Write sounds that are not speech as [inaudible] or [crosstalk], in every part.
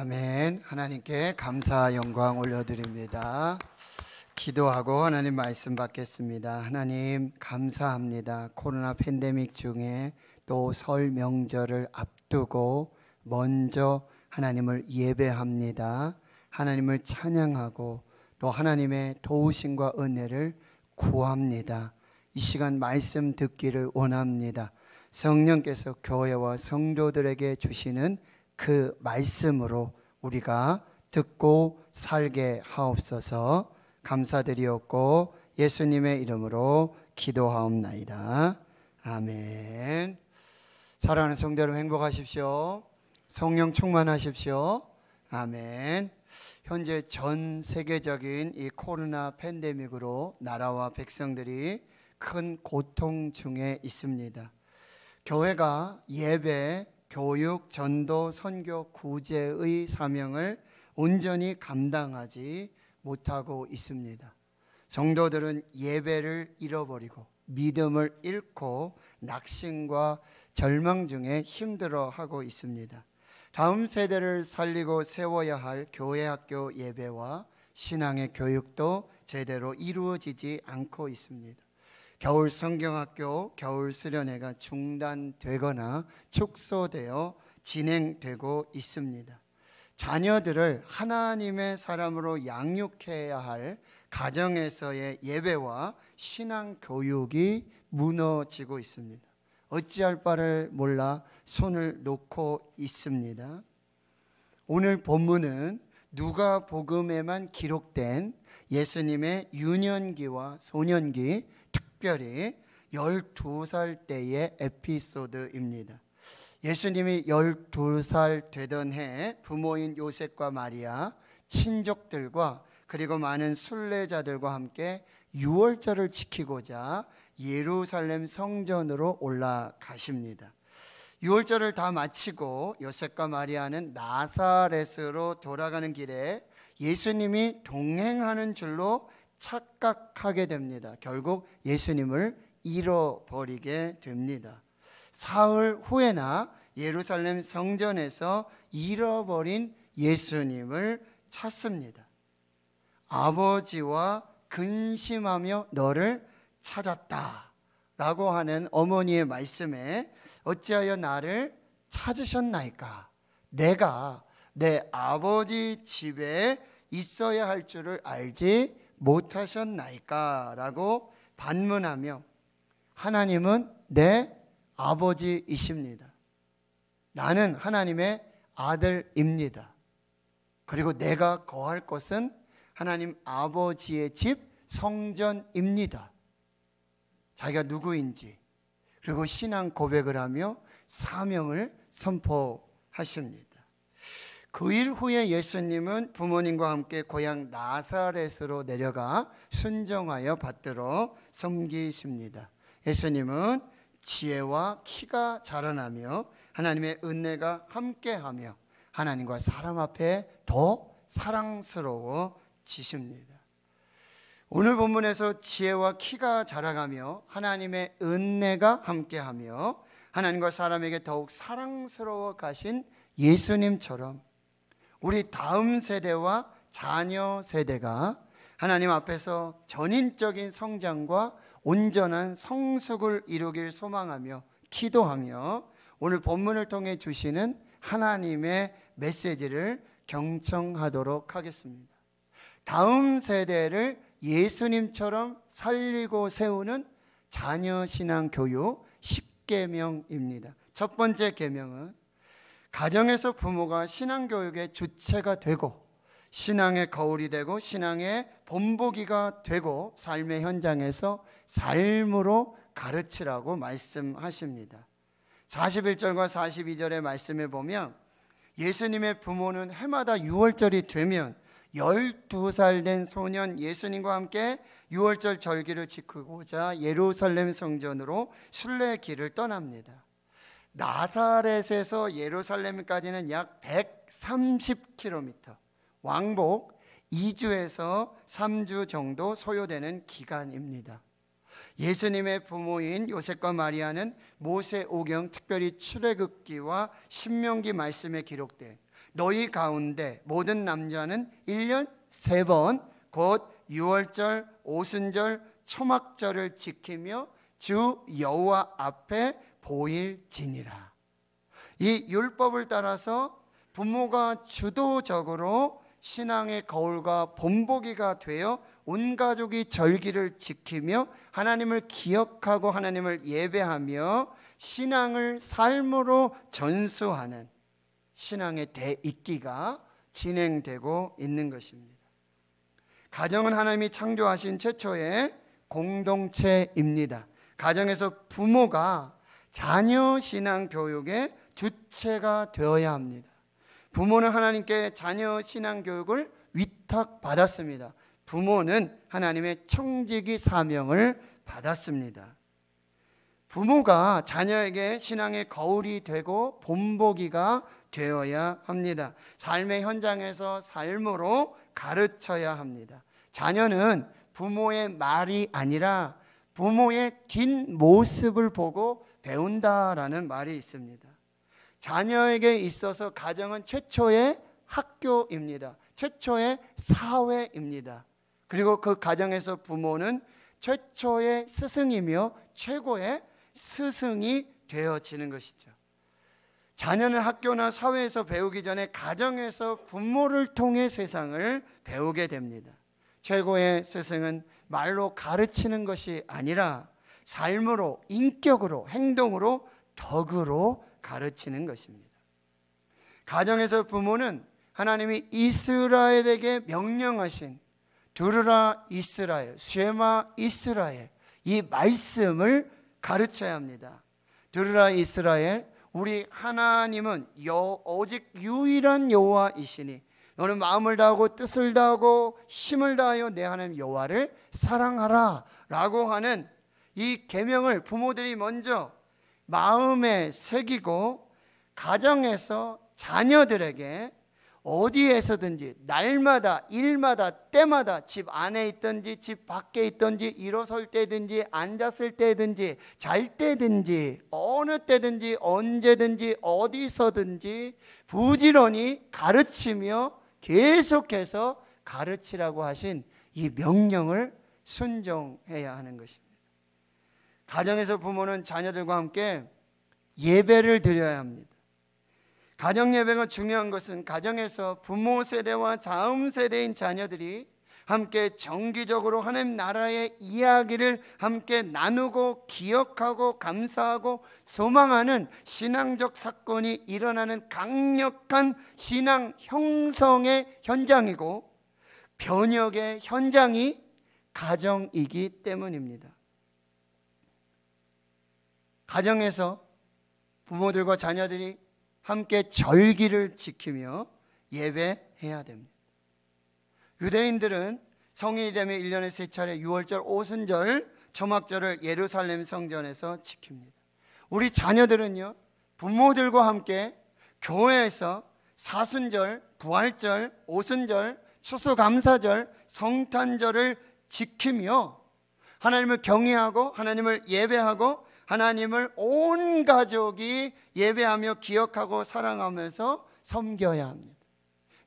아멘. 하나님께 감사 영광 올려드립니다. 기도하고 하나님 말씀 받겠습니다. 하나님 감사합니다. 코로나 팬데믹 중에 또 설 명절을 앞두고 먼저 하나님을 예배합니다. 하나님을 찬양하고 또 하나님의 도우심과 은혜를 구합니다. 이 시간 말씀 듣기를 원합니다. 성령께서 교회와 성도들에게 주시는 그 말씀으로 우리가 듣고 살게 하옵소서 감사드리옵고 예수님의 이름으로 기도하옵나이다. 아멘. 사랑하는 성도 여러분 행복하십시오. 성령 충만하십시오. 아멘. 현재 전 세계적인 이 코로나 팬데믹으로 나라와 백성들이 큰 고통 중에 있습니다. 교회가 예배, 교육, 전도, 선교, 구제의 사명을 온전히 감당하지 못하고 있습니다. 성도들은 예배를 잃어버리고 믿음을 잃고 낙심과 절망 중에 힘들어하고 있습니다. 다음 세대를 살리고 세워야 할 교회 학교 예배와 신앙의 교육도 제대로 이루어지지 않고 있습니다. 겨울 성경학교 겨울 수련회가 중단되거나 축소되어 진행되고 있습니다. 자녀들을 하나님의 사람으로 양육해야 할 가정에서의 예배와 신앙 교육이 무너지고 있습니다. 어찌할 바를 몰라 손을 놓고 있습니다. 오늘 본문은 누가 복음에만 기록된 예수님의 유년기와 소년기 특별히 12살 때의 에피소드입니다. 예수님이 12살 되던 해 부모인 요셉과 마리아, 친족들과 그리고 많은 순례자들과 함께 유월절을 지키고자 예루살렘 성전으로 올라가십니다. 유월절을 다 마치고 요셉과 마리아는 나사렛으로 돌아가는 길에 예수님이 동행하는 줄로 착각하게 됩니다. 결국 예수님을 잃어버리게 됩니다. 사흘 후에나 예루살렘 성전에서 잃어버린 예수님을 찾습니다. 아버지와 근심하며 너를 찾았다. 라고 하는 어머니의 말씀에 어찌하여 나를 찾으셨나이까? 내가 내 아버지 집에 있어야 할 줄을 알지 못하셨나이까라고 반문하며 하나님은 내 아버지이십니다. 나는 하나님의 아들입니다. 그리고 내가 거할 것은 하나님 아버지의 집 성전입니다. 자기가 누구인지 그리고 신앙 고백을 하며 사명을 선포하십니다. 그일 후에 예수님은 부모님과 함께 고향 나사렛으로 내려가 순정하여 받들어 섬기십니다. 예수님은 지혜와 키가 자라나며 하나님의 은혜가 함께하며 하나님과 사람 앞에 더 사랑스러워지십니다. 오늘 본문에서 지혜와 키가 자라가며 하나님의 은혜가 함께하며 하나님과 사람에게 더욱 사랑스러워 가신 예수님처럼 우리 다음 세대와 자녀 세대가 하나님 앞에서 전인적인 성장과 온전한 성숙을 이루길 소망하며 기도하며 오늘 본문을 통해 주시는 하나님의 메시지를 경청하도록 하겠습니다. 다음 세대를 예수님처럼 살리고 세우는 자녀 신앙 교육 10계명입니다. 첫 번째 계명은 가정에서 부모가 신앙교육의 주체가 되고 신앙의 거울이 되고 신앙의 본보기가 되고 삶의 현장에서 삶으로 가르치라고 말씀하십니다. 41절과 42절의 말씀에 보면 예수님의 부모는 해마다 6월절이 되면 12살 된 소년 예수님과 함께 6월절 절기를 지키고자 예루살렘 성전으로 순례 길을 떠납니다. 나사렛에서 예루살렘까지는 약 130km 왕복 2주에서 3주 정도 소요되는 기간입니다. 예수님의 부모인 요셉과 마리아는 모세 오경 특별히 출애굽기와 신명기 말씀에 기록된 너희 가운데 모든 남자는 1년 3번 곧 유월절, 오순절, 초막절을 지키며 주 여호와 앞에 보일지니라. 이 율법을 따라서 부모가 주도적으로 신앙의 거울과 본보기가 되어 온 가족이 절기를 지키며 하나님을 기억하고 하나님을 예배하며 신앙을 삶으로 전수하는 신앙의 대입기가 진행되고 있는 것입니다. 가정은 하나님이 창조하신 최초의 공동체입니다. 가정에서 부모가 자녀 신앙 교육의 주체가 되어야 합니다. 부모는 하나님께 자녀 신앙 교육을 위탁받았습니다. 부모는 하나님의 청지기 사명을 받았습니다. 부모가 자녀에게 신앙의 거울이 되고 본보기가 되어야 합니다. 삶의 현장에서 삶으로 가르쳐야 합니다. 자녀는 부모의 말이 아니라 부모의 뒷모습을 보고 배운다라는 말이 있습니다. 자녀에게 있어서 가정은 최초의 학교입니다. 최초의 사회입니다. 그리고 그 가정에서 부모는 최초의 스승이며 최고의 스승이 되어지는 것이죠. 자녀는 학교나 사회에서 배우기 전에 가정에서 부모를 통해 세상을 배우게 됩니다. 최고의 스승은 말로 가르치는 것이 아니라 삶으로, 인격으로, 행동으로, 덕으로 가르치는 것입니다. 가정에서 부모는 하나님이 이스라엘에게 명령하신 두르라 이스라엘, 쉐마 이스라엘 이 말씀을 가르쳐야 합니다. 두르라 이스라엘, 우리 하나님은 여, 오직 유일한 여호와이시니 너는 마음을 다하고 뜻을 다하고 힘을 다하여 내 하나님 여호와를 사랑하라라고 하는 이 계명을 부모들이 먼저 마음에 새기고 가정에서 자녀들에게 어디에서든지 날마다 일마다 때마다 집 안에 있든지 집 밖에 있든지 일어설 때든지 앉았을 때든지 잘 때든지 어느 때든지 언제든지 어디서든지 부지런히 가르치며 계속해서 가르치라고 하신 이 명령을 순종해야 하는 것입니다. 가정에서 부모는 자녀들과 함께 예배를 드려야 합니다. 가정 예배가 중요한 것은 가정에서 부모 세대와 다음 세대인 자녀들이 함께 정기적으로 하나님 나라의 이야기를 함께 나누고 기억하고 감사하고 소망하는 신앙적 사건이 일어나는 강력한 신앙 형성의 현장이고 변혁의 현장이 가정이기 때문입니다. 가정에서 부모들과 자녀들이 함께 절기를 지키며 예배해야 됩니다. 유대인들은 성인이 되면 1년에 세 차례 6월절, 오순절, 초막절을 예루살렘 성전에서 지킵니다. 우리 자녀들은요, 부모들과 함께 교회에서 사순절, 부활절, 오순절, 추수감사절, 성탄절을 지키며 하나님을 경외하고 하나님을 예배하고 하나님을 온 가족이 예배하며 기억하고 사랑하면서 섬겨야 합니다.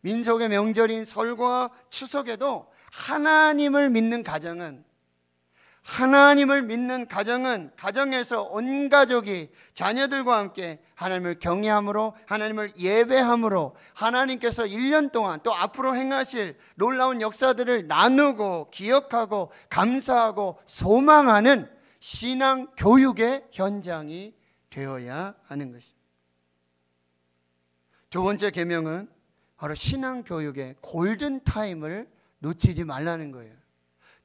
민속의 명절인 설과 추석에도 하나님을 믿는 가정은 하나님을 믿는 가정은 가정에서 온 가족이 자녀들과 함께 하나님을 경외함으로 하나님을 예배함으로 하나님께서 1년 동안 또 앞으로 행하실 놀라운 역사들을 나누고 기억하고 감사하고 소망하는 신앙 교육의 현장이 되어야 하는 것입니다. 두 번째 계명은 바로 신앙 교육의 골든 타임을 놓치지 말라는 거예요.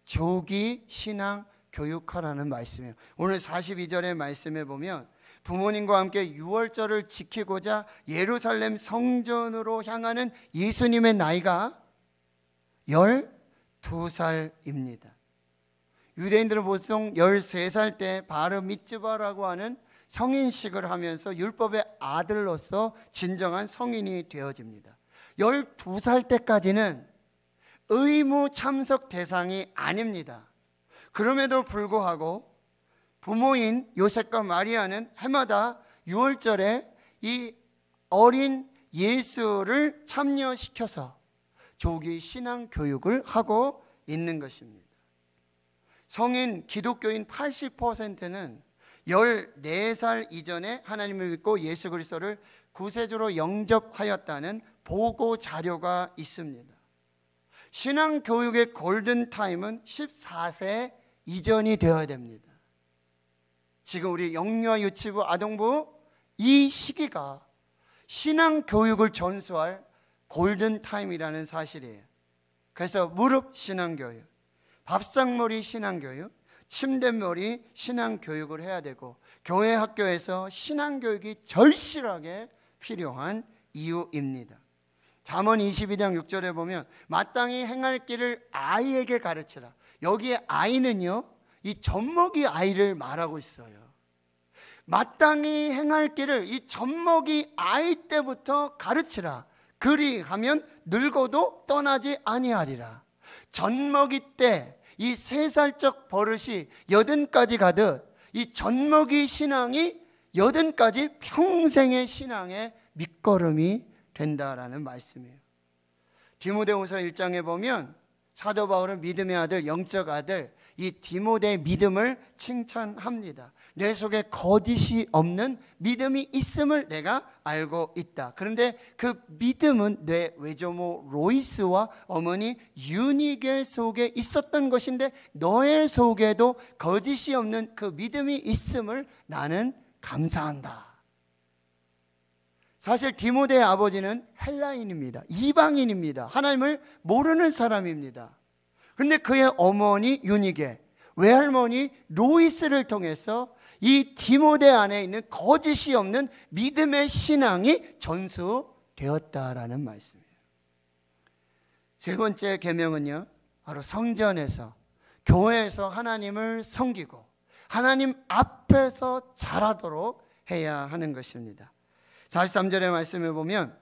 조기 신앙 교육하라는 말씀이에요. 오늘 42절의 말씀에 보면 부모님과 함께 6월절을 지키고자 예루살렘 성전으로 향하는 예수님의 나이가 12살입니다. 유대인들은 보통 13살 때 바르 미츠바라고 하는 성인식을 하면서 율법의 아들로서 진정한 성인이 되어집니다. 12살 때까지는 의무 참석 대상이 아닙니다. 그럼에도 불구하고 부모인 요셉과 마리아는 해마다 6월절에 이 어린 예수를 참여시켜서 조기 신앙 교육을 하고 있는 것입니다. 성인 기독교인 80%는 14살 이전에 하나님을 믿고 예수 그리스도를 구세주로 영접하였다는 보고 자료가 있습니다. 신앙 교육의 골든 타임은 14세 이전이 되어야 됩니다. 지금 우리 영유아 유치부 아동부 이 시기가 신앙 교육을 전수할 골든 타임이라는 사실이에요. 그래서 무릎 신앙 교육, 밥상머리 신앙 교육, 침대머리 신앙 교육을 해야 되고 교회 학교에서 신앙 교육이 절실하게 필요한 이유입니다. 잠언 22장 6절에 보면 마땅히 행할 길을 아이에게 가르치라. 여기에 아이는요. 이 젖먹이 아이를 말하고 있어요. 마땅히 행할 길을 이 젖먹이 아이 때부터 가르치라. 그리하면 늙어도 떠나지 아니하리라. 젖먹이 때 이 세 살적 버릇이 여든까지 가듯 이 젖먹이 신앙이 여든까지 평생의 신앙의 밑거름이 된다라는 말씀이에요. 디모데후서 1장에 보면 사도 바울은 믿음의 아들, 영적 아들 이 디모데의 믿음을 칭찬합니다. 내 속에 거짓이 없는 믿음이 있음을 내가 알고 있다. 그런데 그 믿음은 내 외조모 로이스와 어머니 유니겔 속에 있었던 것인데 너의 속에도 거짓이 없는 그 믿음이 있음을 나는 감사한다. 사실 디모데의 아버지는 헬라인입니다. 이방인입니다. 하나님을 모르는 사람입니다. 근데 그의 어머니 유니게, 외할머니 로이스를 통해서 이 디모데 안에 있는 거짓이 없는 믿음의 신앙이 전수되었다라는 말씀이에요. 세 번째 계명은요. 바로 성전에서 교회에서 하나님을 섬기고 하나님 앞에서 잘하도록 해야 하는 것입니다. 43절의 말씀을 보면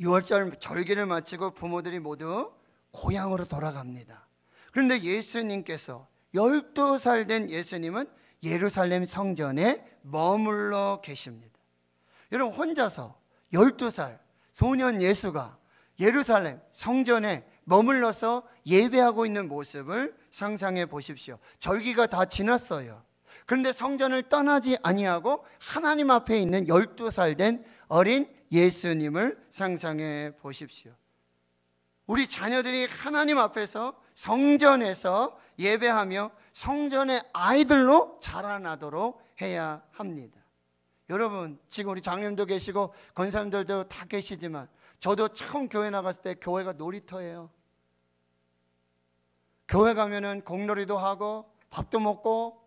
6월절 절기를 마치고 부모들이 모두 고향으로 돌아갑니다. 그런데 예수님께서 12살 된 예수님은 예루살렘 성전에 머물러 계십니다. 여러분 혼자서 12살 소년 예수가 예루살렘 성전에 머물러서 예배하고 있는 모습을 상상해 보십시오. 절기가 다 지났어요. 그런데 성전을 떠나지 아니하고 하나님 앞에 있는 12살 된 어린 예수님을 상상해 보십시오. 우리 자녀들이 하나님 앞에서 성전에서 예배하며 성전의 아이들로 자라나도록 해야 합니다. 여러분, 지금 우리 장님도 계시고 권사님들도 다 계시지만 저도 처음 교회 나갔을 때 교회가 놀이터예요. 교회 가면은 공놀이도 하고 밥도 먹고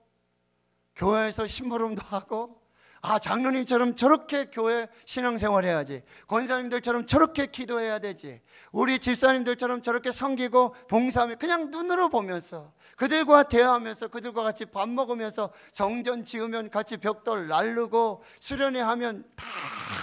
교회에서 심부름도 하고 아 장로님처럼 저렇게 교회 신앙생활 해야지 권사님들처럼 저렇게 기도해야 되지 우리 집사님들처럼 저렇게 섬기고 봉사하며 그냥 눈으로 보면서 그들과 대화하면서 그들과 같이 밥 먹으면서 정전 지으면 같이 벽돌 날르고 수련회 하면 다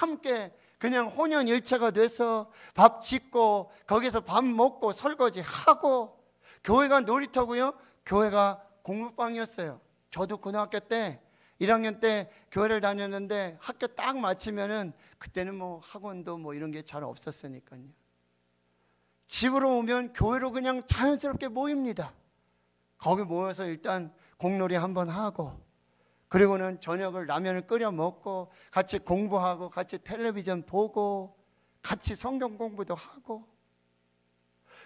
함께 그냥 혼연일체가 돼서 밥 짓고 거기서 밥 먹고 설거지 하고 교회가 놀이터고요 교회가 공부방이었어요 저도 고등학교 때 1학년 때 교회를 다녔는데 학교 딱 마치면은 그때는 뭐 학원도 뭐 이런 게 잘 없었으니까요. 집으로 오면 교회로 그냥 자연스럽게 모입니다. 거기 모여서 일단 공놀이 한 번 하고 그리고는 저녁을 라면을 끓여 먹고 같이 공부하고 같이 텔레비전 보고 같이 성경 공부도 하고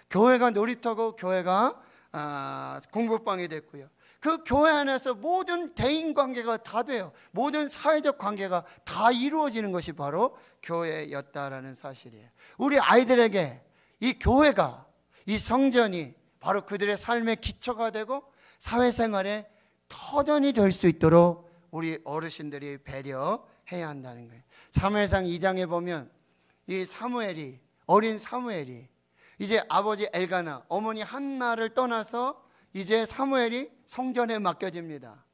교회가 놀이터고 교회가 아, 공부방이 됐고요. 그 교회 안에서 모든 대인 관계가 다 돼요. 모든 사회적 관계가 다 이루어지는 것이 바로 교회였다라는 사실이에요. 우리 아이들에게 이 교회가 이 성전이 바로 그들의 삶의 기초가 되고 사회생활의 터전이 될 수 있도록 우리 어르신들이 배려해야 한다는 거예요. 사무엘상 2장에 보면 이 사무엘이 어린 사무엘이 이제 아버지 엘가나 어머니 한나를 떠나서 이제 사무엘이 성전에 맡겨집니다.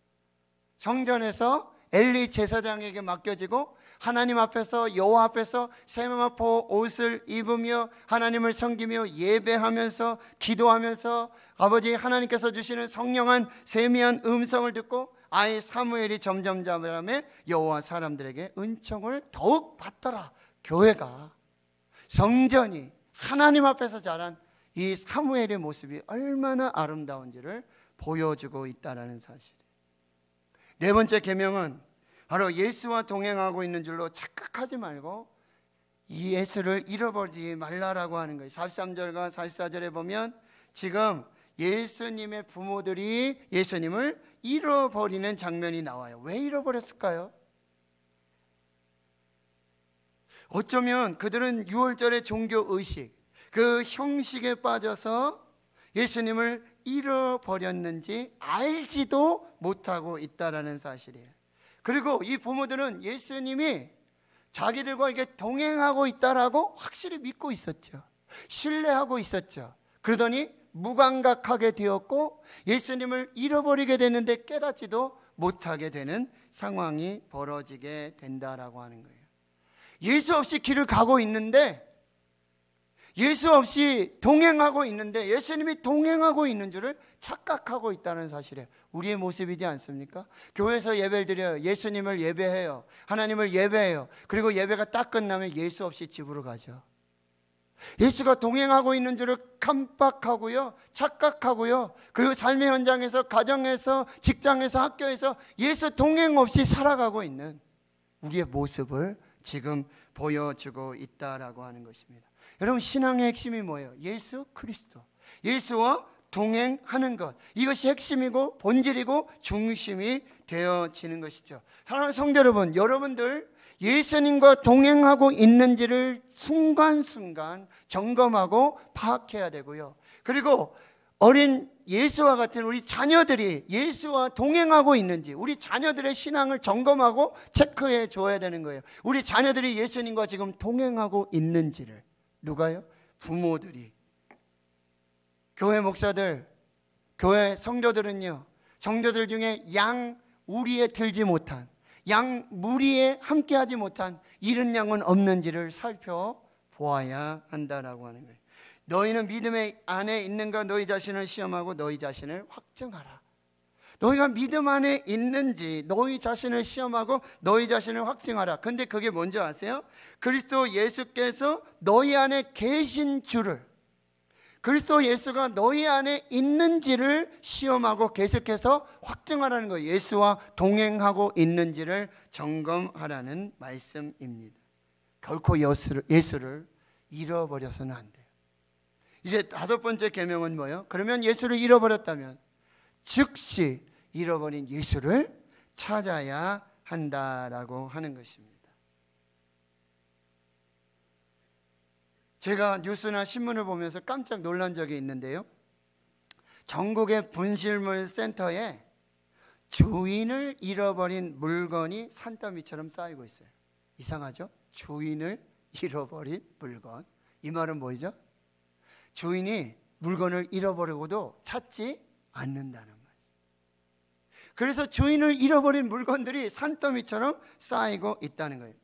성전에서 엘리 제사장에게 맡겨지고 하나님 앞에서 여호와 앞에서 세마포 옷을 입으며 하나님을 섬기며 예배하면서 기도하면서 아버지 하나님께서 주시는 성령한 세미한 음성을 듣고 아이 사무엘이 점점 자라며 여호와 사람들에게 은총을 더욱 받더라. 교회가 성전이 하나님 앞에서 자란 이 사무엘의 모습이 얼마나 아름다운지를 보여주고 있다라는 사실. 네 번째 계명은 바로 예수와 동행하고 있는 줄로 착각하지 말고 이 예수를 잃어버리지 말라라고 하는 거예요. 43절과 44절에 보면 지금 예수님의 부모들이 예수님을 잃어버리는 장면이 나와요. 왜 잃어버렸을까요? 어쩌면 그들은 유월절의 종교 의식, 그 형식에 빠져서 예수님을 잃어버렸는지 알지도 못하고 있다라는 사실이에요. 그리고 이 부모들은 예수님이 자기들과 이렇게 동행하고 있다라고 확실히 믿고 있었죠. 신뢰하고 있었죠. 그러더니 무감각하게 되었고 예수님을 잃어버리게 되는데 깨닫지도 못하게 되는 상황이 벌어지게 된다라고 하는 거예요. 예수 없이 길을 가고 있는데 예수 없이 동행하고 있는데 예수님이 동행하고 있는 줄을 착각하고 있다는 사실에 우리의 모습이지 않습니까? 교회에서 예배를 드려요. 예수님을 예배해요. 하나님을 예배해요. 그리고 예배가 딱 끝나면 예수 없이 집으로 가죠. 예수가 동행하고 있는 줄을 깜빡하고요, 착각하고요, 그리고 삶의 현장에서, 가정에서, 직장에서, 학교에서 예수 동행 없이 살아가고 있는 우리의 모습을 지금 보여주고 있다라고 하는 것입니다. 여러분 신앙의 핵심이 뭐예요? 예수 그리스도. 예수와 동행하는 것. 이것이 핵심이고 본질이고 중심이 되어지는 것이죠. 사랑하는 성도 여러분, 여러분들 예수님과 동행하고 있는지를 순간순간 점검하고 파악해야 되고요. 그리고 어린 예수와 같은 우리 자녀들이 예수와 동행하고 있는지 우리 자녀들의 신앙을 점검하고 체크해 줘야 되는 거예요. 우리 자녀들이 예수님과 지금 동행하고 있는지를. 누가요? 부모들이. 교회 목사들, 교회 성도들은요, 성도들 중에 양 우리에 들지 못한, 양 무리에 함께하지 못한 이른 양은 없는지를 살펴보아야 한다라고 하는 거예요. 너희는 믿음의 안에 있는가 너희 자신을 시험하고 너희 자신을 확증하라. 너희가 믿음 안에 있는지 너희 자신을 시험하고 너희 자신을 확증하라. 근데 그게 뭔지 아세요? 그리스도 예수께서 너희 안에 계신 줄을 그리스도 예수가 너희 안에 있는지를 시험하고 계속해서 확증하라는 거예요. 예수와 동행하고 있는지를 점검하라는 말씀입니다. 결코 예수를, 잃어버려서는 안 돼요. 이제 다섯 번째 계명은 뭐예요? 그러면 예수를 잃어버렸다면 즉시 잃어버린 예수를 찾아야 한다라고 하는 것입니다. 제가 뉴스나 신문을 보면서 깜짝 놀란 적이 있는데요. 전국의 분실물 센터에 주인을 잃어버린 물건이 산더미처럼 쌓이고 있어요. 이상하죠? 주인을 잃어버린 물건. 이 말은 뭐죠? 주인이 물건을 잃어버리고도 찾지 않는다는 그래서 주인을 잃어버린 물건들이 산더미처럼 쌓이고 있다는 거예요.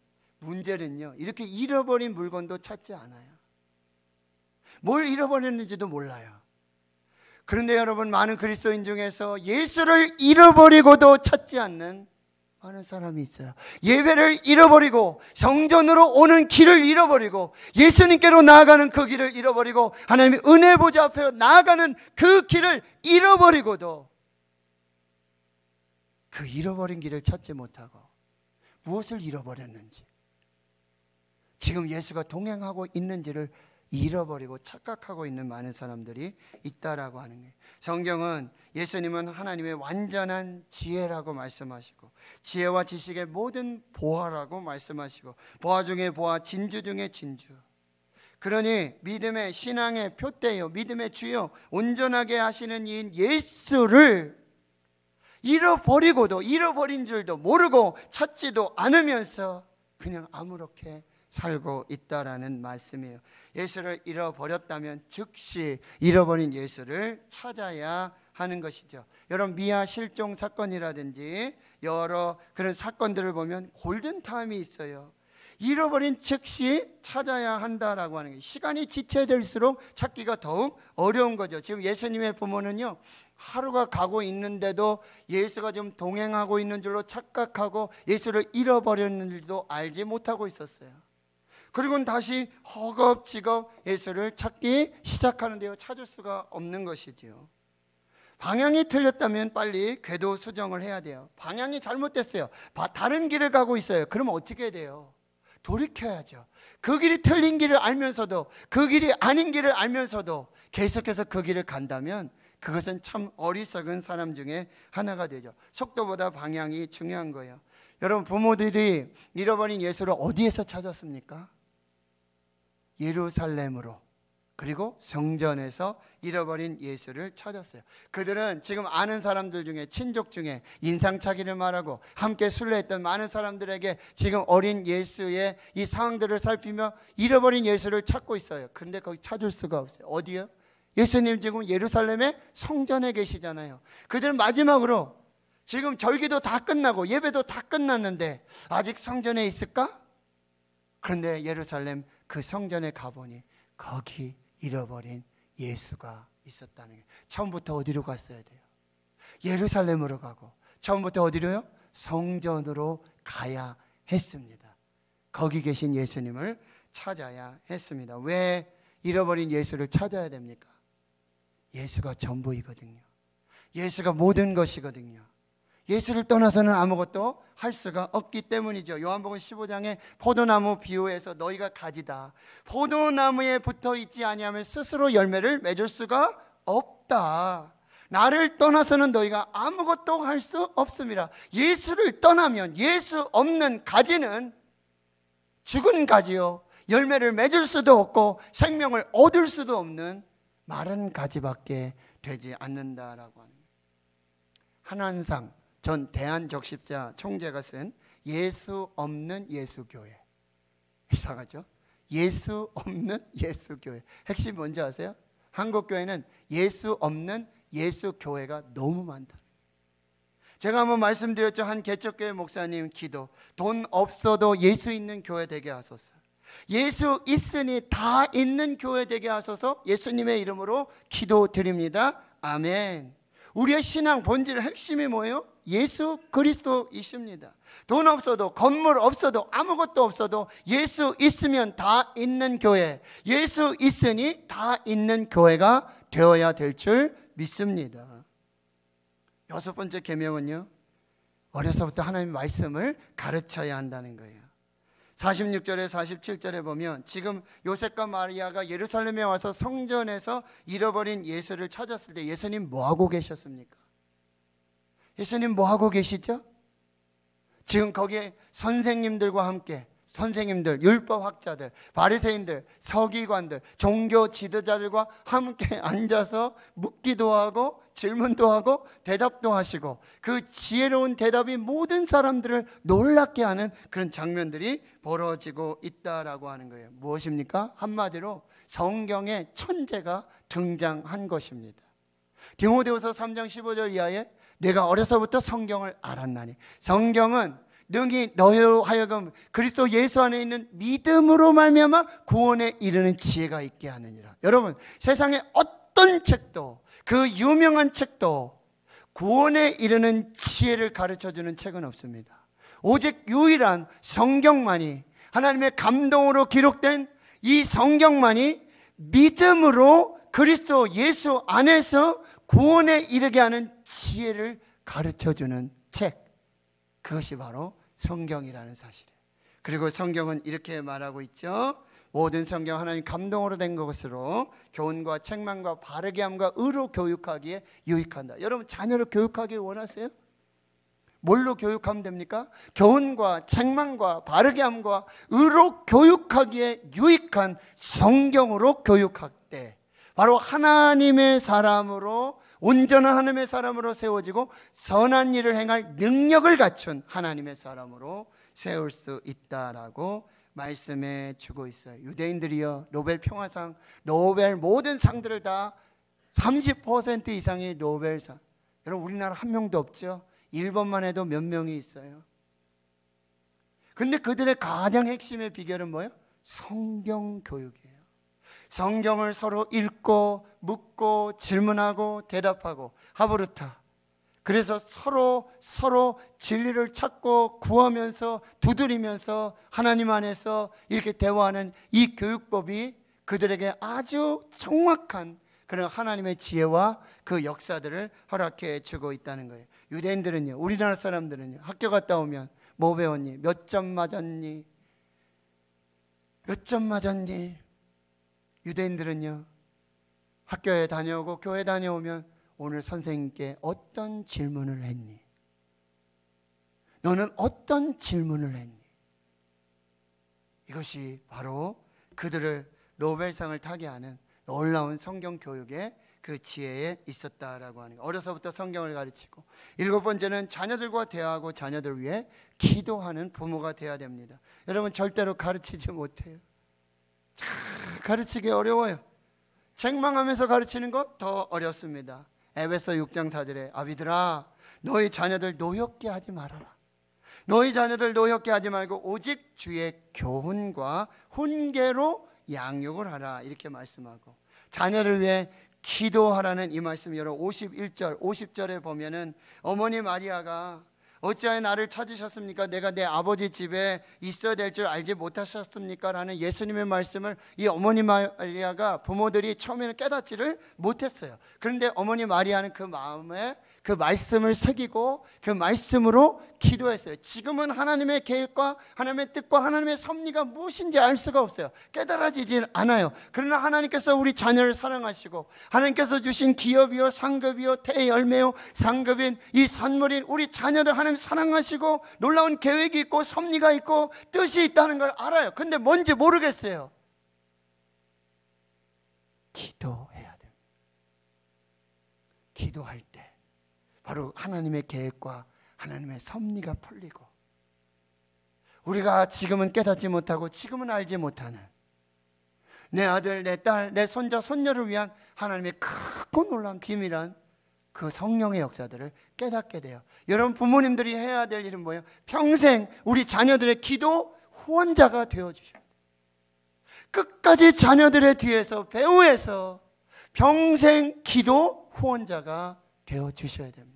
문제는요, 이렇게 잃어버린 물건도 찾지 않아요. 뭘 잃어버렸는지도 몰라요. 그런데 여러분, 많은 그리스도인 중에서 예수를 잃어버리고도 찾지 않는 많은 사람이 있어요. 예배를 잃어버리고 성전으로 오는 길을 잃어버리고 예수님께로 나아가는 그 길을 잃어버리고 하나님의 은혜 보좌 앞에 나아가는 그 길을 잃어버리고도 그 잃어버린 길을 찾지 못하고 무엇을 잃어버렸는지 지금 예수가 동행하고 있는지를 잃어버리고 착각하고 있는 많은 사람들이 있다라고 하는 거예요. 성경은 예수님은 하나님의 완전한 지혜라고 말씀하시고 지혜와 지식의 모든 보화라고 말씀하시고 보화 중에 보화 진주 중에 진주. 그러니 믿음의 신앙의 표대요 믿음의 주요 온전하게 하시는 이인 예수를 잃어버리고도 잃어버린 줄도 모르고 찾지도 않으면서 그냥 아무렇게 살고 있다라는 말씀이에요. 예수를 잃어버렸다면 즉시 잃어버린 예수를 찾아야 하는 것이죠. 여러분 미아 실종 사건이라든지 여러 그런 사건들을 보면 골든 타임이 있어요. 잃어버린 즉시 찾아야 한다라고 하는 게 시간이 지체될수록 찾기가 더욱 어려운 거죠. 지금 예수님의 부모는요. 하루가 가고 있는데도 예수가 지금 동행하고 있는 줄로 착각하고 예수를 잃어버렸는지도 알지 못하고 있었어요. 그리고는 다시 허겁지겁 예수를 찾기 시작하는데요. 찾을 수가 없는 것이지요. 방향이 틀렸다면 빨리 궤도 수정을 해야 돼요. 방향이 잘못됐어요. 다른 길을 가고 있어요. 그러면 어떻게 돼요? 돌이켜야죠. 그 길이 틀린 길을 알면서도 그 길이 아닌 길을 알면서도 계속해서 그 길을 간다면 그것은 참 어리석은 사람 중에 하나가 되죠. 속도보다 방향이 중요한 거예요. 여러분 부모들이 잃어버린 예수를 어디에서 찾았습니까? 예루살렘으로 그리고 성전에서 잃어버린 예수를 찾았어요. 그들은 지금 아는 사람들 중에 친족 중에 인상착의를 말하고 함께 순례했던 많은 사람들에게 지금 어린 예수의 이 상황들을 살피며 잃어버린 예수를 찾고 있어요. 근데 거기 찾을 수가 없어요. 어디요? 예수님 지금 예루살렘의 성전에 계시잖아요. 그들은 마지막으로 지금 절기도 다 끝나고 예배도 다 끝났는데 아직 성전에 있을까? 그런데 예루살렘 그 성전에 가보니 거기 잃어버린 예수가 있었다는 게 처음부터 어디로 갔어야 돼요? 예루살렘으로 가고 처음부터 어디로요? 성전으로 가야 했습니다. 거기 계신 예수님을 찾아야 했습니다. 왜 잃어버린 예수를 찾아야 됩니까? 예수가 전부이거든요. 예수가 모든 것이거든요. 예수를 떠나서는 아무것도 할 수가 없기 때문이죠. 요한복음 15장에 포도나무 비유에서 너희가 가지다. 포도나무에 붙어 있지 아니하면 스스로 열매를 맺을 수가 없다. 나를 떠나서는 너희가 아무것도 할 수 없습니다. 예수를 떠나면 예수 없는 가지는 죽은 가지요. 열매를 맺을 수도 없고 생명을 얻을 수도 없는 마른 가지밖에 되지 않는다라고 합니다. 한한상 전 대한적십자 총재가 쓴 예수 없는 예수교회 이상하죠? 예수 없는 예수교회 핵심 뭔지 아세요? 한국교회는 예수 없는 예수교회가 너무 많다 제가 한번 말씀드렸죠 한 개척교회 목사님 기도 돈 없어도 예수 있는 교회 되게 하소서 예수 있으니 다 있는 교회 되게 하소서 예수님의 이름으로 기도드립니다. 아멘. 우리의 신앙 본질 핵심이 뭐예요? 예수 그리스도이십니다. 돈 없어도 건물 없어도 아무것도 없어도 예수 있으면 다 있는 교회. 예수 있으니 다 있는 교회가 되어야 될 줄 믿습니다. 여섯 번째 계명은요. 어려서부터 하나님 말씀을 가르쳐야 한다는 거예요. 46절에 47절에 보면 지금 요셉과 마리아가 예루살렘에 와서 성전에서 잃어버린 예수를 찾았을 때 예수님 뭐 하고 계셨습니까? 예수님 뭐 하고 계시죠? 지금 거기에 선생님들과 함께 선생님들, 율법학자들, 바리새인들, 서기관들, 종교 지도자들과 함께 [laughs] 앉아서 묻기도 하고 질문도 하고 대답도 하시고 그 지혜로운 대답이 모든 사람들을 놀랍게 하는 그런 장면들이 벌어지고 있다라고 하는 거예요. 무엇입니까? 한마디로 성경의 천재가 등장한 것입니다. 디모데후서 3장 15절 이하에 내가 어려서부터 성경을 알았나니 성경은 능히 너희로 하여금 그리스도 예수 안에 있는 믿음으로 말미암아 구원에 이르는 지혜가 있게 하느니라. 여러분, 세상에 어떤 책도 그 유명한 책도 구원에 이르는 지혜를 가르쳐 주는 책은 없습니다. 오직 유일한 성경만이 하나님의 감동으로 기록된 이 성경만이 믿음으로 그리스도 예수 안에서 구원에 이르게 하는 지혜를 가르쳐 주는 책. 그것이 바로 성경이라는 사실에 그리고 성경은 이렇게 말하고 있죠. 모든 성경 하나님 감동으로 된 것으로 교훈과 책망과 바르게 함과 의로 교육하기에 유익한다. 여러분 자녀를 교육하길 원하세요? 뭘로 교육하면 됩니까? 교훈과 책망과 바르게 함과 의로 교육하기에 유익한 성경으로 교육할 때 바로 하나님의 사람으로 온전한 하나님의 사람으로 세워지고 선한 일을 행할 능력을 갖춘 하나님의 사람으로 세울 수 있다라고 말씀해 주고 있어요. 유대인들이요. 노벨 평화상, 노벨 모든 상들을 다 30% 이상이 노벨상. 여러분 우리나라 한 명도 없죠. 일본만 해도 몇 명이 있어요. 근데 그들의 가장 핵심의 비결은 뭐예요? 성경 교육이에요. 성경을 서로 읽고 묻고 질문하고 대답하고 하브르타. 그래서 서로 서로 진리를 찾고 구하면서 두드리면서 하나님 안에서 이렇게 대화하는 이 교육법이 그들에게 아주 정확한 그런 하나님의 지혜와 그 역사들을 허락해 주고 있다는 거예요. 유대인들은요, 우리나라 사람들은요, 학교 갔다 오면 뭐 배웠니? 몇 점 맞았니? 몇 점 맞았니? 유대인들은요, 학교에 다녀오고 교회 다녀오면 오늘 선생님께 어떤 질문을 했니? 너는 어떤 질문을 했니? 이것이 바로 그들을 노벨상을 타게 하는 놀라운 성경 교육의 그 지혜에 있었다라고 하는 거. 어려서부터 성경을 가르치고 일곱 번째는 자녀들과 대화하고 자녀들 위해 기도하는 부모가 되어야 됩니다. 여러분 절대로 가르치지 못해요. 참 가르치기 어려워요. 책망하면서 가르치는 것 더 어렵습니다. 에베소 6장 4절에 아비들아 너희 자녀들 노엽게 하지 말아라. 너희 자녀들 노엽게 하지 말고 오직 주의 교훈과 훈계로 양육을 하라 이렇게 말씀하고 자녀를 위해 기도하라는 이 말씀 여러 51절 50절에 보면은 어머니 마리아가 어찌하여 나를 찾으셨습니까? 내가 내 아버지 집에 있어야 될 줄 알지 못하셨습니까? 라는 예수님의 말씀을 이 어머니 마리아가 부모들이 처음에는 깨닫지를 못했어요. 그런데 어머니 마리아는 그 마음에 그 말씀을 새기고 그 말씀으로 기도했어요. 지금은 하나님의 계획과 하나님의 뜻과 하나님의 섭리가 무엇인지 알 수가 없어요. 깨달아지진 않아요. 그러나 하나님께서 우리 자녀를 사랑하시고 하나님께서 주신 기업이요 상급이요 태열매요 상급인 이 선물인 우리 자녀를 하나님 사랑하시고 놀라운 계획이 있고 섭리가 있고 뜻이 있다는 걸 알아요. 근데 뭔지 모르겠어요. 기도해야 됩니 기도할 바로 하나님의 계획과 하나님의 섭리가 풀리고 우리가 지금은 깨닫지 못하고 지금은 알지 못하는 내 아들, 내 딸, 내 손자, 손녀를 위한 하나님의 크고 놀란 비밀한 그 성령의 역사들을 깨닫게 돼요. 여러분 부모님들이 해야 될 일은 뭐예요? 평생 우리 자녀들의 기도 후원자가 되어 주셔야 돼요. 끝까지 자녀들의 뒤에서 배우에서 평생 기도 후원자가 되어 주셔야 됩니다.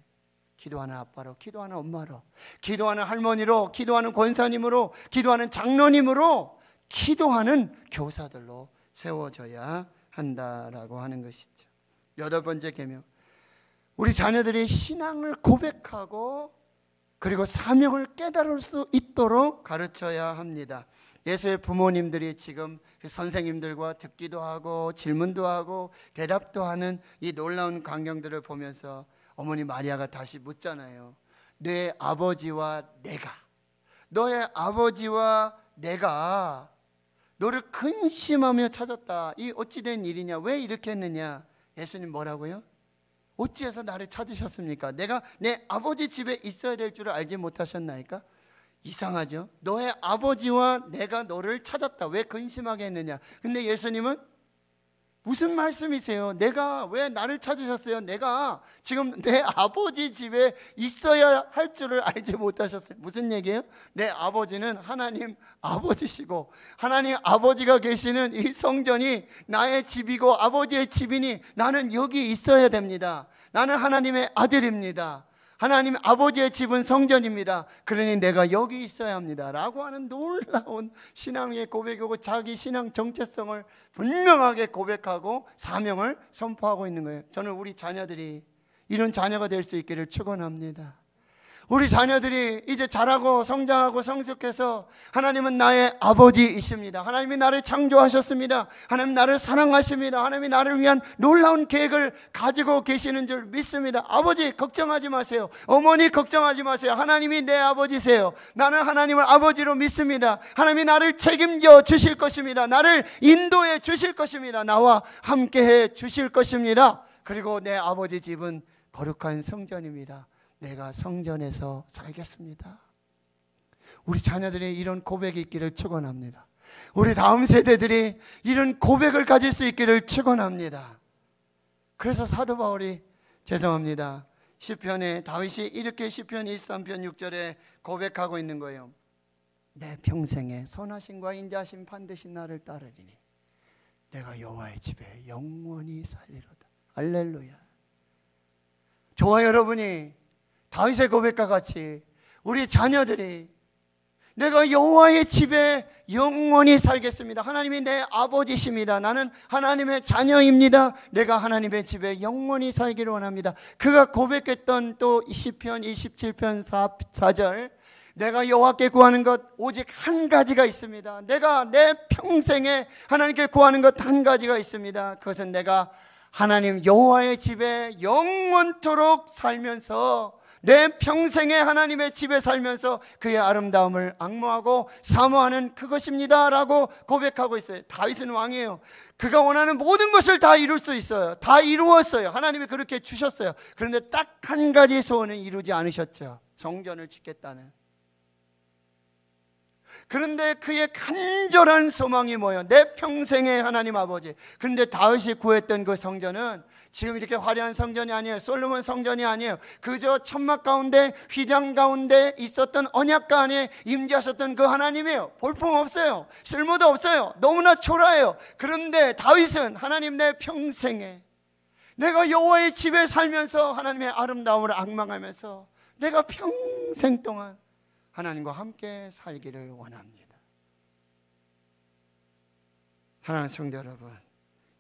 기도하는 아빠로, 기도하는 엄마로, 기도하는 할머니로, 기도하는 권사님으로, 기도하는 장로님으로, 기도하는 교사들로 세워져야 한다라고 하는 것이죠. 여덟 번째 계명. 우리 자녀들이 신앙을 고백하고 그리고 사명을 깨달을 수 있도록 가르쳐야 합니다. 예수의 부모님들이 지금 그 선생님들과 듣기도 하고 질문도 하고 대답도 하는 이 놀라운 광경들을 보면서 어머니 마리아가 다시 묻잖아요. 내 아버지와 내가 너의 아버지와 내가 너를 근심하며 찾았다. 이 어찌된 일이냐? 왜 이렇게 했느냐? 예수님 뭐라고요? 어찌해서 나를 찾으셨습니까? 내가 내 아버지 집에 있어야 될 줄을 알지 못하셨나이까? 이상하죠? 너의 아버지와 내가 너를 찾았다. 왜 근심하게 했느냐? 근데 예수님은 무슨 말씀이세요? 내가 왜 나를 찾으셨어요? 내가 지금 내 아버지 집에 있어야 할 줄을 알지 못하셨어요. 무슨 얘기예요? 내 아버지는 하나님 아버지시고 하나님 아버지가 계시는 이 성전이 나의 집이고 아버지의 집이니 나는 여기 있어야 됩니다. 나는 하나님의 아들입니다. 하나님 아버지의 집은 성전입니다. 그러니 내가 여기 있어야 합니다. 라고 하는 놀라운 신앙의 고백이고 자기 신앙 정체성을 분명하게 고백하고 사명을 선포하고 있는 거예요. 저는 우리 자녀들이 이런 자녀가 될 수 있기를 축원합니다. 우리 자녀들이 이제 자라고 성장하고 성숙해서 하나님은 나의 아버지이십니다. 하나님이 나를 창조하셨습니다. 하나님 나를 사랑하십니다. 하나님이 나를 위한 놀라운 계획을 가지고 계시는 줄 믿습니다. 아버지 걱정하지 마세요. 어머니 걱정하지 마세요. 하나님이 내 아버지세요. 나는 하나님을 아버지로 믿습니다. 하나님이 나를 책임져 주실 것입니다. 나를 인도해 주실 것입니다. 나와 함께해 주실 것입니다. 그리고 내 아버지 집은 거룩한 성전입니다. 내가 성전에서 살겠습니다. 우리 자녀들이 이런 고백이 있기를 축원합니다. 우리 다음 세대들이 이런 고백을 가질 수 있기를 축원합니다. 그래서 사도 바울이 죄송합니다. 시편에 다윗이 이렇게 시편 23편 6절에 고백하고 있는 거예요. 내 평생에 선하신과 인자하 반드시 나를 따르리니 내가 여호와의 집에 영원히 살리로다. 알렐루야. 저와 여러분이 다윗의 고백과 같이 우리 자녀들이 내가 여호와의 집에 영원히 살겠습니다. 하나님이 내 아버지십니다. 나는 하나님의 자녀입니다. 내가 하나님의 집에 영원히 살기를 원합니다. 그가 고백했던 또 시편 27편 4, 4절 내가 여호와께 구하는 것 오직 한 가지가 있습니다. 내가 내 평생에 하나님께 구하는 것 한 가지가 있습니다. 그것은 내가 하나님 여호와의 집에 영원토록 살면서 내 평생에 하나님의 집에 살면서 그의 아름다움을 악모하고 사모하는 그것입니다라고 고백하고 있어요. 다윗은 왕이에요. 그가 원하는 모든 것을 다 이룰 수 있어요. 다 이루었어요. 하나님이 그렇게 주셨어요. 그런데 딱 한 가지 소원은 이루지 않으셨죠. 정전을 짓겠다는. 그런데 그의 간절한 소망이 뭐예요? 내 평생의 하나님 아버지. 그런데 다윗이 구했던 그 성전은 지금 이렇게 화려한 성전이 아니에요. 솔로몬 성전이 아니에요. 그저 천막 가운데 휘장 가운데 있었던 언약가 안에 임재하셨던 그 하나님이에요. 볼품 없어요. 쓸모도 없어요. 너무나 초라해요. 그런데 다윗은 하나님 내 평생에 내가 여호와의 집에 살면서 하나님의 아름다움을 악망하면서 내가 평생 동안 하나님과 함께 살기를 원합니다. 사랑하는 성도 여러분,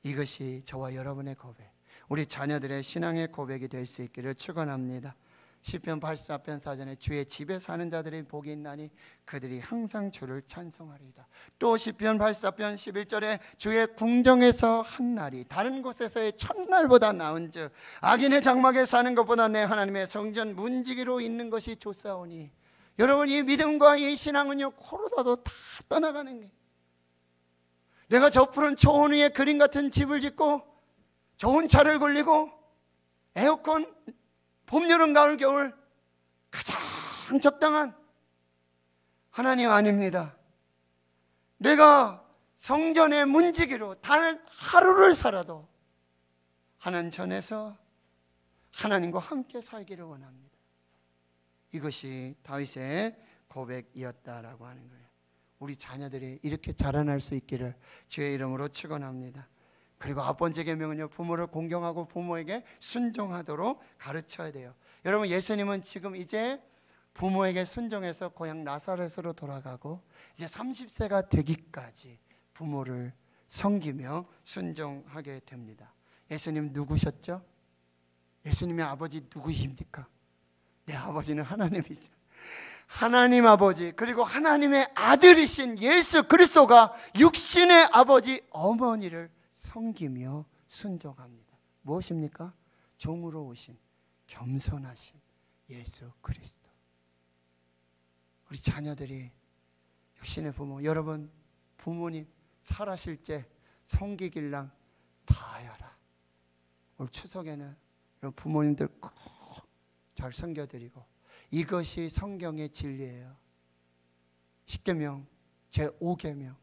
이것이 저와 여러분의 고백, 우리 자녀들의 신앙의 고백이 될 수 있기를 축원합니다. 시편 84편 사전에 주의 집에 사는 자들의 복이 있나니 그들이 항상 주를 찬송하리이다. 또 시편 84편 11절에 주의 궁정에서 한 날이 다른 곳에서의 첫날보다 나은즉 악인의 장막에 사는 것보다 내 하나님의 성전 문지기로 있는 것이 좋사오니 여러분 이 믿음과 이 신앙은요 코로나도 다 떠나가는 게 내가 저 푸른 초원 위에 그림 같은 집을 짓고 좋은 차를 굴리고 에어컨 봄, 여름, 가을, 겨울 가장 적당한 하나님 아닙니다. 내가 성전의 문지기로 단 하루를 살아도 하나님 전에서 하나님과 함께 살기를 원합니다. 이것이 다윗의 고백이었다라고 하는 거예요. 우리 자녀들이 이렇게 자라날 수 있기를 주의 이름으로 축원합니다. 그리고 아홉 번째 계명은요. 부모를 공경하고 부모에게 순종하도록 가르쳐야 돼요. 여러분 예수님은 지금 이제 부모에게 순종해서 고향 나사렛으로 돌아가고 이제 30세가 되기까지 부모를 섬기며 순종하게 됩니다. 예수님 누구셨죠? 예수님의 아버지 누구십니까? 내 아버지는 하나님이죠. 하나님 아버지 그리고 하나님의 아들이신 예수 그리스도가 육신의 아버지 어머니를 섬기며 순종합니다. 무엇입니까? 종으로 오신 겸손하신 예수 그리스도. 우리 자녀들이 육신의 부모 여러분 부모님 살아실 때 성기길랑 다하라올 추석에는 부모님들 꼭잘 섬겨드리고 이것이 성경의 진리예요. 10계명, 제5계명.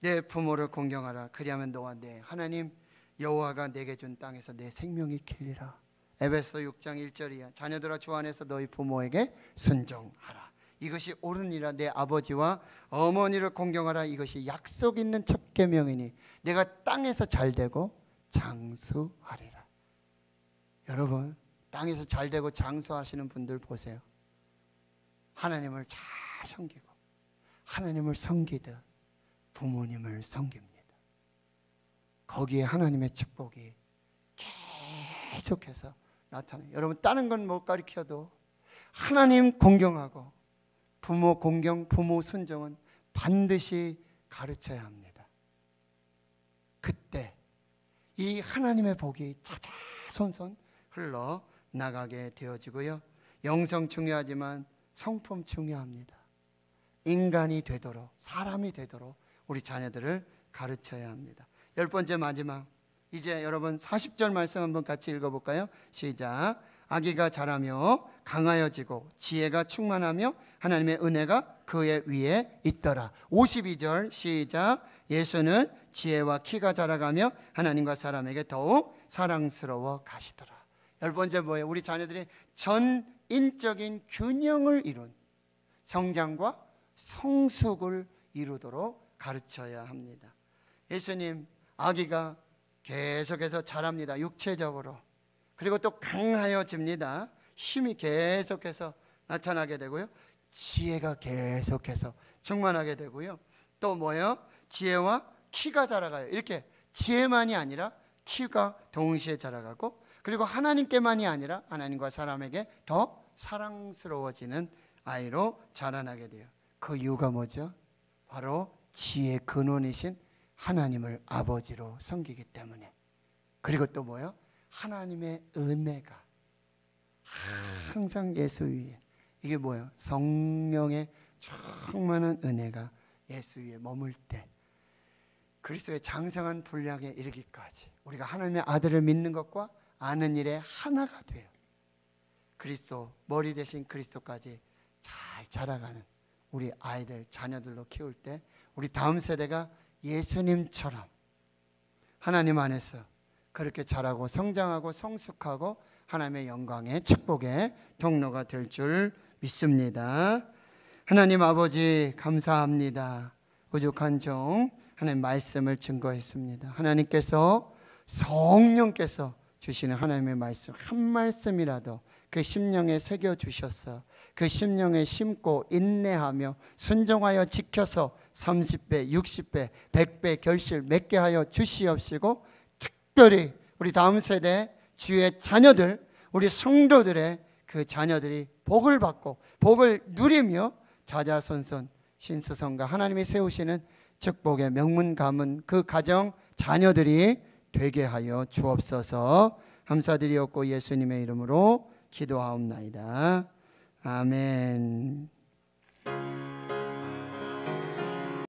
내 부모를 공경하라. 그리하면 너와 내 하나님 여호와가 내게 준 땅에서 내 생명이 길리라. 에베소 6장 1절이야. 자녀들아 주 안에서 너희 부모에게 순종하라. 이것이 옳으니라 내 아버지와 어머니를 공경하라. 이것이 약속 있는 첫 계명이니 내가 땅에서 잘 되고 장수하리라. 여러분, 땅에서 잘 되고 장수하시는 분들 보세요. 하나님을 잘 섬기고, 하나님을 섬기듯 부모님을 섬깁니다. 거기에 하나님의 축복이 계속해서 나타나요. 여러분, 다른 건 못 가르쳐도 하나님 공경하고 부모 공경, 부모 순종은 반드시 가르쳐야 합니다. 그때 이 하나님의 복이 차차손손 흘러 나가게 되어지고요. 영성 중요하지만 성품 중요합니다. 인간이 되도록 사람이 되도록 우리 자녀들을 가르쳐야 합니다. 열 번째 마지막 이제 여러분 40절 말씀 한번 같이 읽어볼까요? 시작. 아기가 자라며 강하여지고 지혜가 충만하며 하나님의 은혜가 그의 위에 있더라. 52절 시작. 예수는 지혜와 키가 자라가며 하나님과 사람에게 더욱 사랑스러워 가시더라. 열 번째 뭐예요? 우리 자녀들이 전인적인 균형을 이룬 성장과 성숙을 이루도록 가르쳐야 합니다. 예수님 아기가 계속해서 자랍니다. 육체적으로. 그리고 또 강하여집니다. 힘이 계속해서 나타나게 되고요. 지혜가 계속해서 충만하게 되고요. 또 뭐요? 지혜와 키가 자라가요. 이렇게 지혜만이 아니라 키가 동시에 자라가고 그리고 하나님께만이 아니라 하나님과 사람에게 더 사랑스러워지는 아이로 자라나게 돼요. 그 이유가 뭐죠? 바로 지혜 근원이신 하나님을 아버지로 섬기기 때문에. 그리고 또 뭐요? 하나님의 은혜가 항상 예수 위에 이게 뭐예요? 성령의 충만한 은혜가 예수 위에 머물 때 그리스도의 장성한 분량에 이르기까지 우리가 하나님의 아들을 믿는 것과 아는 일에 하나가 돼요. 그리스도 머리 대신 그리스도까지 잘 자라가는 우리 아이들 자녀들로 키울 때 우리 다음 세대가 예수님처럼 하나님 안에서 그렇게 자라고 성장하고 성숙하고 하나님의 영광의 축복의 경로가 될 줄 믿습니다. 하나님 아버지 감사합니다. 부족한종 하나님 말씀을 증거했습니다. 하나님께서 성령께서 주시는 하나님의 말씀 한 말씀이라도 그 심령에 새겨 주셨어. 그 심령에 심고 인내하며 순종하여 지켜서 30배, 60배, 100배 결실 맺게 하여 주시옵시고 특별히 우리 다음 세대 주의 자녀들, 우리 성도들의 그 자녀들이 복을 받고 복을 누리며 자자손손 신수성과 하나님이 세우시는 축복의 명문 가문 그 가정 자녀들이 되게 하여 주옵소서 감사드리옵고 예수님의 이름으로 기도하옵나이다. 아멘.